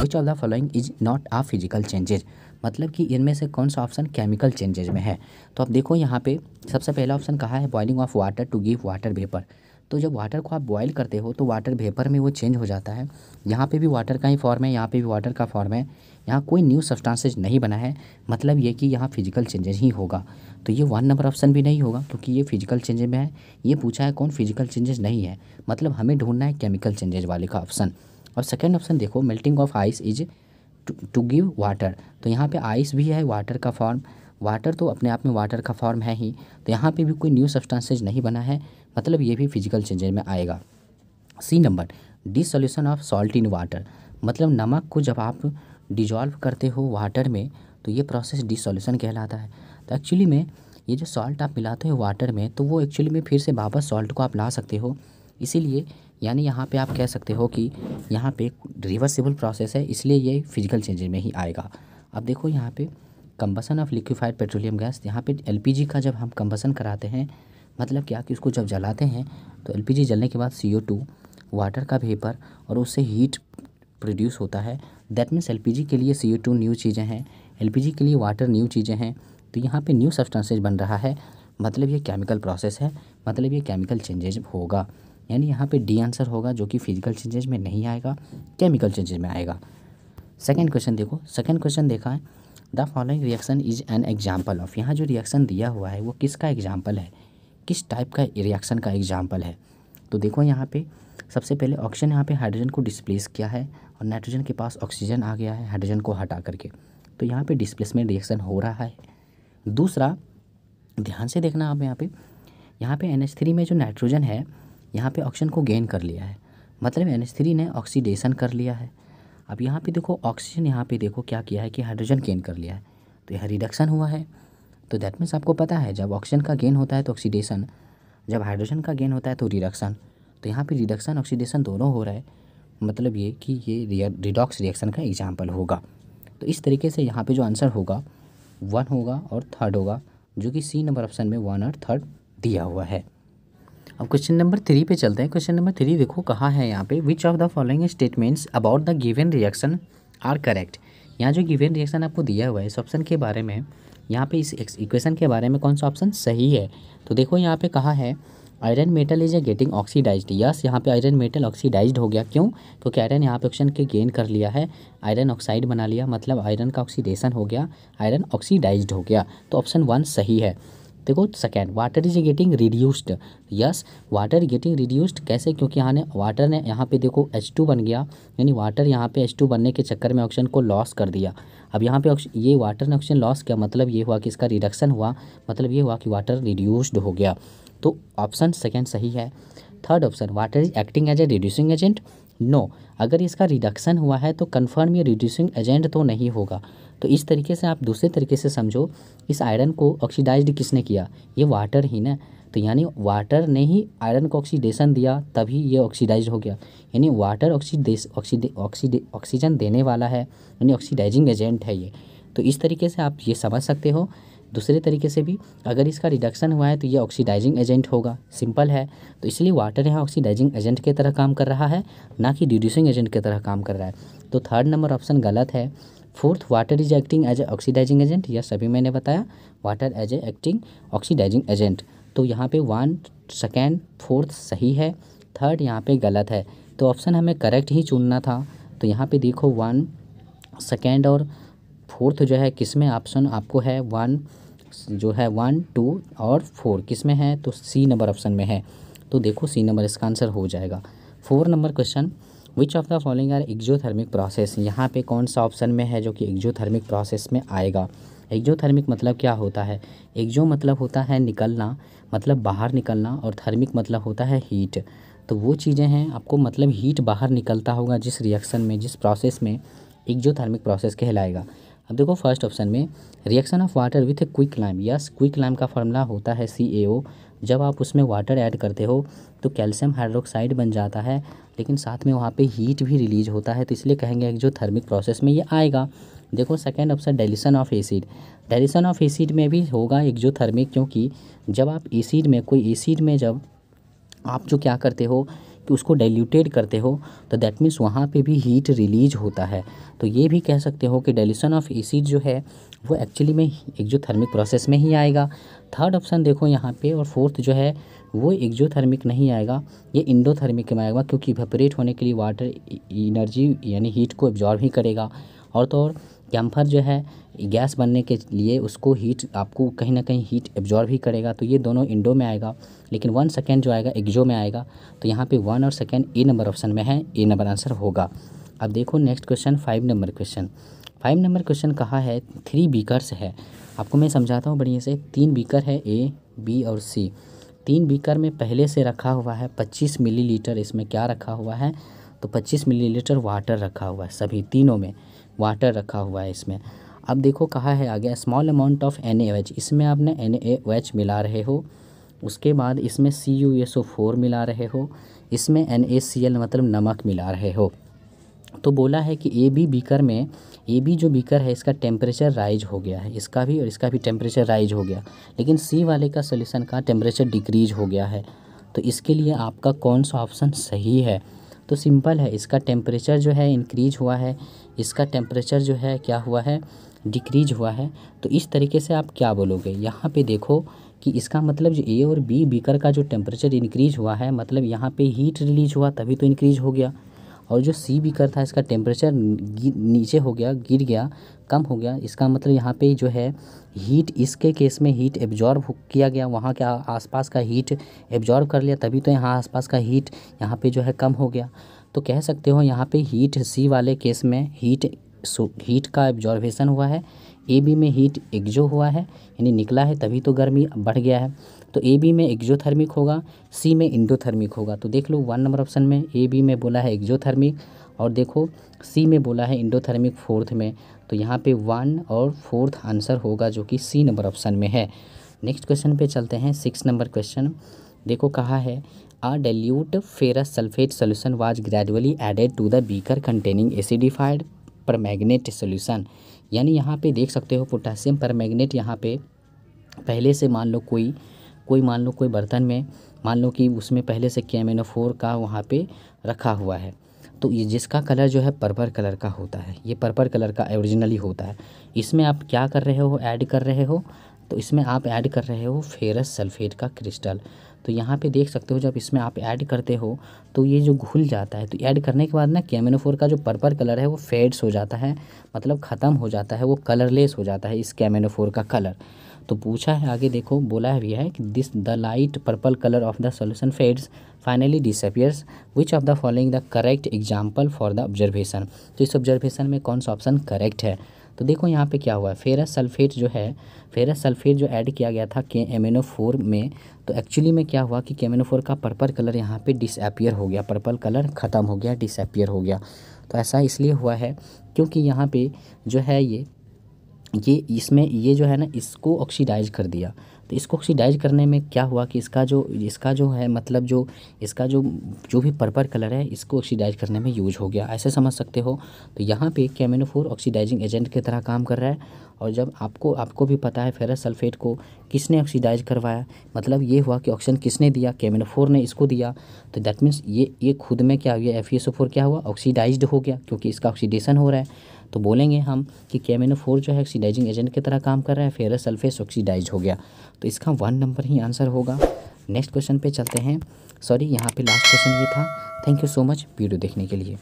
which of the following is not a physical changes मतलब कि इनमें से कौन सा ऑप्शन केमिकल चेंजेज में है तो आप देखो यहाँ पे सबसे पहला ऑप्शन कहा है boiling of water to give water vapour तो जब वाटर को आप बॉयल करते हो तो वाटर वेपर में वो चेंज हो जाता है यहाँ पे भी वाटर का ही फॉर्म है यहाँ पे भी वाटर का फॉर्म है यहाँ कोई न्यू सब्सटांसेज नहीं बना है मतलब ये कि यहाँ फिजिकल चेंजेज ही होगा तो ये वन नंबर ऑप्शन भी नहीं होगा क्योंकि ये फिजिकल चेंजेज में है ये पूछा है कौन फिजिकल चेंजेज नहीं है मतलब हमें ढूंढना है केमिकल चेंजेज वाले का ऑप्शन और सेकेंड ऑप्शन देखो melting of ice is to give water तो यहाँ पे आइस भी है वाटर का फॉर्म वाटर तो अपने आप में वाटर का फॉर्म है ही तो यहाँ पे भी कोई न्यू सब्सटेंसेज नहीं बना है मतलब ये भी फिजिकल चेंजेज में आएगा C number D solution of salt in water मतलब नमक को जब आप डिजॉल्व करते हो वाटर में तो ये प्रोसेस डिसोल्यूशन कहलाता है तो एक्चुअली में ये जो सॉल्ट आप मिलाते हो वाटर में तो वो एक्चुअली में फिर से वापस सॉल्ट को आप ला सकते हो इसीलिए यानी यहाँ पे आप कह सकते हो कि यहाँ पे रिवर्सिबल प्रोसेस है इसलिए ये फिजिकल चेंजेज में ही आएगा अब देखो यहाँ पे combustion of liquefied petroleum gas यहाँ पे एलपीजी का जब हम कंबसन कराते हैं मतलब क्या कि उसको जब जलाते हैं तो एलपीजी जलने के बाद सी वाटर का भेपर और उससे हीट प्रोड्यूस होता है दैट मीन्स एल के लिए सी न्यू चीज़ें हैं एल के लिए वाटर न्यू चीज़ें हैं तो यहाँ पर न्यू सब्सटेंसेज बन रहा है मतलब ये केमिकल प्रोसेस है मतलब ये केमिकल चेंजेज होगा यानी यहाँ पे डी आंसर होगा जो कि फिजिकल चेंजेस में नहीं आएगा केमिकल चेंजेस में आएगा सेकेंड क्वेश्चन देखो सेकेंड क्वेश्चन देखा है the following reaction is an example of यहाँ जो रिएक्शन दिया हुआ है वो किसका एग्जाम्पल है किस टाइप का रिएक्शन का एग्जाम्पल है तो देखो यहाँ पे सबसे पहले ऑक्सीजन यहाँ पे हाइड्रोजन को डिस्प्लेस किया है और नाइट्रोजन के पास ऑक्सीजन आ गया है हाइड्रोजन को हटा करके तो यहाँ पे डिस्प्लेसमेंट रिएक्शन हो रहा है दूसरा ध्यान से देखना आप यहाँ पे यहाँ पे एन में जो नाइट्रोजन है यहाँ पे ऑक्सीजन को गेन कर लिया है मतलब एन थ्री ने ऑक्सीडेशन कर लिया है अब यहाँ पे देखो ऑक्सीजन यहाँ पे देखो क्या किया है कि हाइड्रोजन गेन कर लिया है तो यह रिडक्शन हुआ है तो दैट मीन्स आपको पता है जब ऑक्सीजन का गेन होता है तो ऑक्सीडेशन जब हाइड्रोजन का गेन होता है तो रिडक्शन तो यहाँ पर रिडक्शन ऑक्सीडेशन दोनों हो रहा है मतलब ये कि ये रिडॉक्स रिएक्शन का एग्जाम्पल होगा तो इस तरीके से यहाँ पर जो आंसर होगा वन होगा और थर्ड होगा जो कि सी नंबर ऑप्शन में वन और थर्ड दिया हुआ है अब क्वेश्चन नंबर थ्री पे चलते हैं क्वेश्चन नंबर थ्री देखो कहाँ है यहाँ पे which of the following statements about the given reaction are correct यहाँ जो गिवन रिएक्शन आपको दिया हुआ है इस ऑप्शन के बारे में यहाँ पे इस इक्वेशन के बारे में कौन सा ऑप्शन सही है तो देखो यहाँ पे कहा है iron metal is a getting oxidise yes यहाँ पे आयरन मेटल ऑक्सीडाइज हो गया क्यों तो क्योंकि आयरन यहाँ पे ऑप्शन के गेन कर लिया है आयरन ऑक्साइड बना लिया मतलब आयरन का ऑक्सीडेशन हो गया आयरन ऑक्सीडाइज हो गया तो ऑप्शन वन सही है देखो second water is getting reduced yes water getting reduced कैसे क्योंकि यहाँ ने वाटर ने यहाँ पे देखो एच टू बन गया यानी वाटर यहाँ पे एच टू बनने के चक्कर में ऑक्सीजन को लॉस कर दिया अब यहाँ पे ये वाटर ने ऑक्सीजन लॉस किया मतलब ये हुआ कि इसका रिडक्शन हुआ मतलब ये हुआ कि वाटर रिड्यूस्ड हो गया तो ऑप्शन सेकेंड सही है third option water is acting as a reducing agent no अगर इसका रिडक्शन हुआ है तो कन्फर्म ये रिड्यूसिंग एजेंट तो नहीं होगा तो इस तरीके से आप दूसरे तरीके से समझो इस आयरन को ऑक्सीडाइज्ड किसने किया ये वाटर ही ना तो यानी वाटर ने ही आयरन को ऑक्सीडेशन दिया तभी ये ऑक्सीडाइज हो गया यानी वाटर ऑक्सीडेश ऑक्सीडे ऑक्सीडे ऑक्सीजन देने वाला है यानी ऑक्सीडाइजिंग एजेंट है ये तो इस तरीके से आप ये समझ सकते हो दूसरे तरीके से भी अगर इसका रिडक्शन हुआ है तो ये ऑक्सीडाइजिंग एजेंट होगा सिंपल है तो इसलिए वाटर यहाँ ऑक्सीडाइजिंग एजेंट के तरह काम कर रहा है ना कि रिड्यूसिंग एजेंट के तरह काम कर रहा है तो थर्ड नंबर ऑप्शन गलत है fourth water is acting as a oxidising agent यह सभी मैंने बताया water as a acting oxidising agent तो यहाँ पे वन सेकेंड फोर्थ सही है थर्ड यहाँ पे गलत है तो ऑप्शन हमें करेक्ट ही चुनना था तो यहाँ पे देखो वन सेकेंड और फोर्थ जो है किस में ऑप्शन आपको है वन जो है वन टू और फोर किस में है तो सी नंबर ऑप्शन में है तो देखो सी नंबर इसका आंसर हो जाएगा four number question which of the following are exothermic process यहाँ पे कौन सा ऑप्शन में है जो कि एक्जोथर्मिक प्रोसेस में आएगा एक्जोथर्मिक मतलब क्या होता है एक्जो मतलब होता है निकलना मतलब बाहर निकलना और थर्मिक मतलब होता है हीट तो वो चीज़ें हैं आपको मतलब हीट बाहर निकलता होगा जिस रिएक्शन में जिस प्रोसेस में एक्जोथर्मिक प्रोसेस कहलाएगा अब देखो फर्स्ट ऑप्शन में reaction of water with a quick lime yes quick lime का फॉर्मूला होता है सी जब आप उसमें वाटर ऐड करते हो तो कैल्शियम हाइड्रोक्साइड बन जाता है लेकिन साथ में वहाँ पे हीट भी रिलीज होता है तो इसलिए कहेंगे जो थर्मिक प्रोसेस में ये आएगा देखो second option dilution of acid dilution of acid में भी होगा एक जो थर्मिक क्योंकि जब आप एसिड में कोई एसिड में जब आप जो क्या करते हो कि उसको डाइल्यूटेड करते हो तो दैट मीन्स वहाँ पे भी हीट रिलीज होता है तो ये भी कह सकते हो कि डाइल्यूशन ऑफ एसिड जो है वो एक्चुअली में थर्मिक प्रोसेस में ही आएगा थर्ड ऑप्शन देखो यहाँ पे और फोर्थ जो है वो थर्मिक नहीं आएगा ये इंडो थर्मिक में आएगा क्योंकि वेपरेट होने के लिए वाटर एनर्जी e-, यानी हीट को एब्जॉर्ब ही करेगा और तो और कैम्फर जो है गैस बनने के लिए उसको हीट आपको कहीं ना कहीं हीट एब्जॉर्ब ही करेगा तो ये दोनों इंडो में आएगा लेकिन वन सेकेंड जो आएगा एग्जो में आएगा तो यहाँ पे वन और सेकेंड ए नंबर ऑप्शन में है ए नंबर आंसर होगा अब देखो next question five number question five number question कहा है थ्री बीकरस है आपको मैं समझाता हूँ बढ़िया से तीन बीकर है ए बी और सी तीन बीकर में पहले से रखा हुआ है पच्चीस मिली इसमें क्या रखा हुआ है तो पच्चीस मिली वाटर रखा हुआ है सभी तीनों में वाटर रखा हुआ है इसमें अब देखो कहा है आगे स्मॉल अमाउंट ऑफ एन इसमें आपने एन मिला रहे हो उसके बाद इसमें C U S O four मिला रहे हो इसमें एन ए सी एल मतलब नमक मिला रहे हो तो बोला है कि ए बी बीकर में ए बी जो बीकर है इसका टेम्परेचर राइज हो गया है इसका भी और इसका भी टेम्परेचर राइज हो गया लेकिन सी वाले का सोल्यूशन का टेम्परेचर डिक्रीज हो गया है तो इसके लिए आपका कौन सा ऑप्शन सही है तो सिंपल है इसका टेम्परेचर जो है इंक्रीज हुआ है इसका टेम्परेचर जो है क्या हुआ है डिक्रीज हुआ है तो इस तरीके से आप क्या बोलोगे यहाँ पे देखो कि इसका मतलब जो ए और बी बीकर का जो टेम्परेचर इंक्रीज हुआ है मतलब यहाँ पे हीट रिलीज हुआ तभी तो इंक्रीज हो गया और जो सी बीकर था इसका टेम्परेचर नीचे हो गया गिर गया कम हो गया इसका मतलब यहाँ पे जो है हीट इसके केस में हीट एब्जॉर्ब किया गया वहाँ के आसपास का हीट एब्जॉर्ब कर लिया तभी तो यहाँ आसपास का हीट यहाँ पे जो है कम हो गया तो कह सकते हो यहाँ पे हीट सी वाले केस में हीट हीट का एब्जॉर्बेशन हुआ है ए बी में हीट एग्जो हुआ है यानी निकला है तभी तो गर्मी बढ़ गया है तो ए बी में एक्जोथर्मिक होगा सी में इंडोथर्मिक होगा तो देख लो वन नंबर ऑप्शन में ए बी में बोला है एक्जोथर्मिक और देखो सी में बोला है इंडोथर्मिक फोर्थ में तो यहाँ पे वन और फोर्थ आंसर होगा जो कि सी नंबर ऑप्शन में है नेक्स्ट क्वेश्चन पे चलते हैं सिक्स नंबर क्वेश्चन देखो कहा है a dilute ferrous sulphate solution was gradually added to the beaker containing acidified permanganate solution यानी यहाँ पे देख सकते हो पोटासियम परमैग्नेट यहाँ पे पहले से मान लो कोई कोई मान लो कोई बर्तन में मान लो कि उसमें पहले से कैमिनोफोर का वहाँ पे रखा हुआ है तो ये जिसका कलर जो है पर्पल कलर का होता है ये पर्पल कलर का ओरिजिनली होता है इसमें आप क्या कर रहे हो ऐड कर रहे हो तो इसमें आप ऐड कर रहे हो फेरस सल्फेट का क्रिस्टल तो यहाँ पे देख सकते हो जब इसमें आप ऐड करते हो तो ये जो घुल जाता है तो ऐड करने के बाद ना कैमिनोफोर का जो पर्पल कलर है वो फेड्स हो जाता है मतलब ख़त्म हो जाता है वो कलरलेस हो जाता है इस कैमिनोफोर का कलर तो पूछा है आगे देखो बोला भी है कि this the light purple colour of the solution fades finally disappears which of the following the correct example for the observation तो इस ऑब्जर्वेशन में कौन सा ऑप्शन करेक्ट है तो देखो यहाँ पे क्या हुआ है फेरस सल्फेट जो है फेरस सल्फेट जो ऐड किया गया था के एमिनो फोर में तो एक्चुअली में क्या हुआ कि केमिनो फोर का पर्पल कलर यहाँ पे डिसअपियर हो गया पर्पल कलर ख़त्म हो गया डिसअपियर हो गया तो ऐसा इसलिए हुआ है क्योंकि यहाँ पर जो है ये ये इसमें ये जो है ना इसको ऑक्सीडाइज कर दिया तो इसको ऑक्सीडाइज करने में क्या हुआ कि इसका जो इसका जो है मतलब जो इसका जो जो भी पर्पल कलर है इसको ऑक्सीडाइज करने में यूज हो गया ऐसे समझ सकते हो तो यहाँ पे कैमिनोफोर ऑक्सीडाइजिंग एजेंट की तरह काम कर रहा है और जब आपको आपको भी पता है फेरस सल्फेट को किसने ऑक्सीडाइज करवाया मतलब ये हुआ कि ऑक्सीजन किसने दिया कैमिनोफोर ने इसको दिया तो दैट मीन्स ये ये खुद में क्या हुआ एफ e क्या हुआ ऑक्सीडाइज्ड हो गया क्योंकि इसका ऑक्सीडेशन हो रहा है तो बोलेंगे हम कि कैमिनो फोर जो है ऑक्सीडाइजिंग एजेंट की तरह काम कर रहा है फेरस सल्फेस ऑक्सीडाइज हो गया तो इसका वन नंबर ही आंसर होगा नेक्स्ट क्वेश्चन पे चलते हैं सॉरी यहाँ पे लास्ट क्वेश्चन ये था thank you so much video देखने के लिए